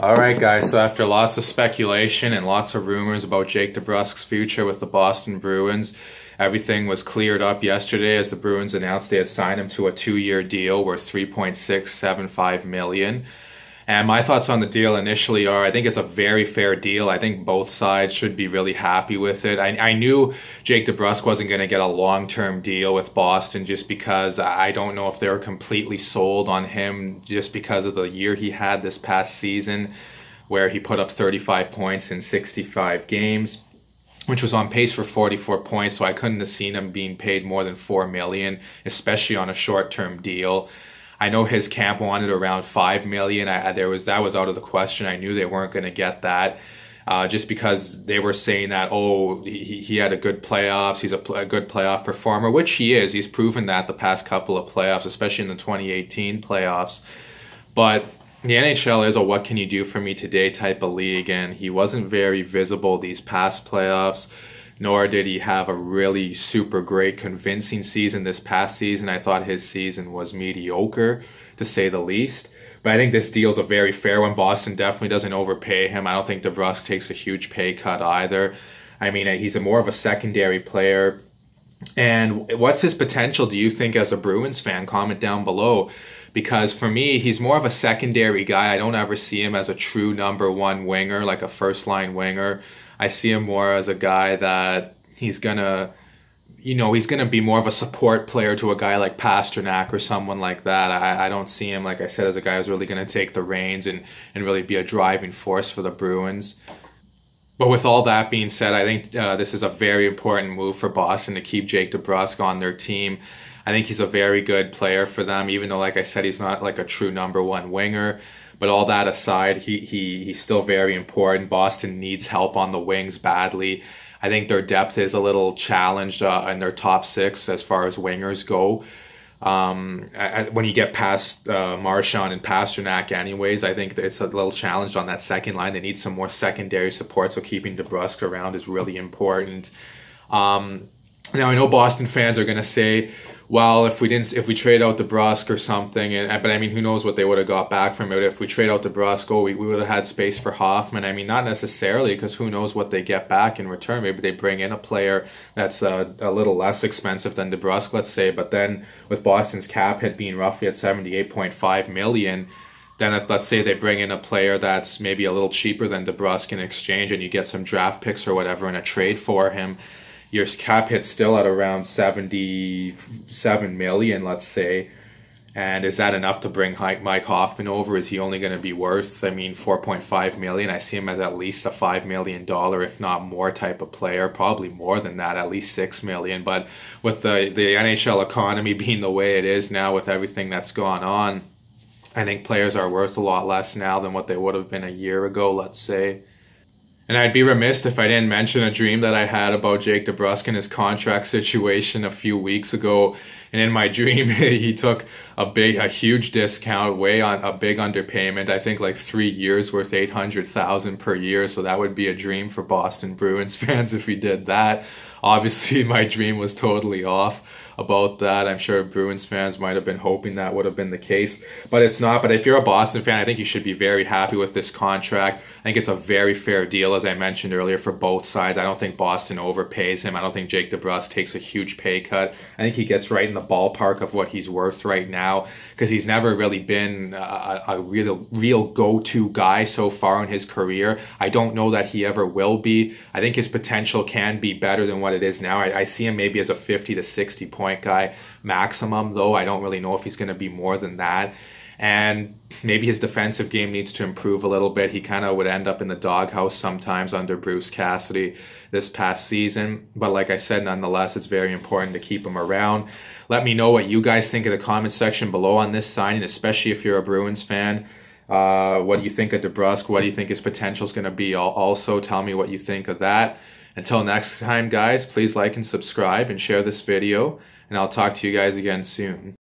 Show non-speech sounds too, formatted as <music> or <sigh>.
All right, guys. So after lots of speculation and lots of rumors about Jake DeBrusk's future with the Boston Bruins, everything was cleared up yesterday as the Bruins announced they had signed him to a two-year deal worth 3.675 and my thoughts on the deal initially are I think it's a very fair deal. I think both sides should be really happy with it. I, I knew Jake DeBrusque wasn't going to get a long term deal with Boston just because I don't know if they were completely sold on him just because of the year he had this past season where he put up 35 points in 65 games which was on pace for 44 points so i couldn't have seen him being paid more than 4 million especially on a short-term deal I know his camp wanted around five million. I, there was that was out of the question. I knew they weren't going to get that. Uh, just because they were saying that, oh, he, he had a good playoffs, he's a, a, good playoff performer, which he is. He's proven that the past couple of playoffs, especially in the 2018 playoffs. But the NHL is a what can you do for me today type of league, and he wasn't very visible these past playoffs nor did he have a really super great convincing season this past season. I thought his season was mediocre, to say the least. But I think this deal's a very fair one. Boston definitely doesn't overpay him. I don't think DeBrusque takes a huge pay cut either. I mean, uh, he's a more of a secondary player. And what's his potential, do you think, as a Bruins fan? Comment down below. Because for me, he's more of a secondary guy. I don't ever see him as a true number one winger, like a first line winger. I see him more as a guy that he's gonna you know, he's going to be more of a support player to a guy like Pasternak or someone like that. I, I don't see him, like I said, as a guy who's really going to take the reins and, and really be a driving force for the Bruins. But with all that being said, I think uh, this is a very important move for Boston to keep Jake DeBrusque on their team. I think he's a very good player for them, even though, like I said, he's not like a true number one winger. But all that aside, he, he he's still very important. Boston needs help on the wings badly. I think their depth is a little challenged uh, in their top six as far as wingers go um, when you get past uh, Marshawn and Pasternak, anyways, I think it's a little challenge on that second line. They need some more secondary support, so keeping DeBrusque around is really important. Um, now I know Boston fans are going to say, well, if we didn't, if we trade out DeBrusque or something, and but I mean, who knows what they would have got back from it? If we trade out DeBrusque, oh, we, we would have had space for Hoffman. I mean, not necessarily because who knows what they get back in return? Maybe they bring in a player that's a uh, a little less expensive than DeBrusque, let's say. But then with Boston's cap hit being roughly at seventy eight point five million. Then if let's say they bring in a player that's maybe a little cheaper than DeBrusque in exchange, and you get some draft picks or whatever in a trade for him, your cap hit's still at around 77 million, let's say. And is that enough to bring Mike Hoffman over? Is he only going to be worth, I mean, 4.5 million? I see him as at least a $5 million, if not more, type of player. Probably more than that, at least 6 million. But with the, the NHL economy <laughs> being the way it is now, with everything that's gone on, I think players are worth a lot less now than what they would have been a year ago, let's say. And I'd be remiss if I didn't mention a dream that I had about Jake DeBrusque and his contract situation a few weeks ago. And in my dream, <laughs> he took a big, a huge discount, way on a big underpayment. I think like three years worth, eight hundred thousand per year. So that would be a dream for Boston Bruins <laughs> fans if he did that. Obviously, <laughs> my dream was totally off about that. I'm sure Bruins fans might have been hoping that would have been the case, but it's not. But if you're a Boston fan, I think you should be very happy with this contract. I think it's a very fair deal, as I mentioned earlier, for both sides. I don't think Boston overpays him. I don't think Jake DeBrus takes a huge pay cut. I think he gets right in the the ballpark of what he's worth right now because he's never really been a, a real real go-to guy so far in his career. I don't know that he ever will be. I think his potential can be better than what it is now. I, I see him maybe as a 50 to 60 point guy maximum, though. I don't really know if he's going to be more than that and maybe his defensive game needs to improve a little bit. He kind of would end up in the doghouse sometimes under Bruce Cassidy this past season. But like I said, nonetheless, it's very important to keep him around. Let me know what you guys think in the comment section below on this signing, especially if you're a Bruins fan. Uh, what do you think of DeBrusque? What do you think his potential is going to be? Also, tell me what you think of that. Until next time, guys, please like and subscribe and share this video, and I'll talk to you guys again soon.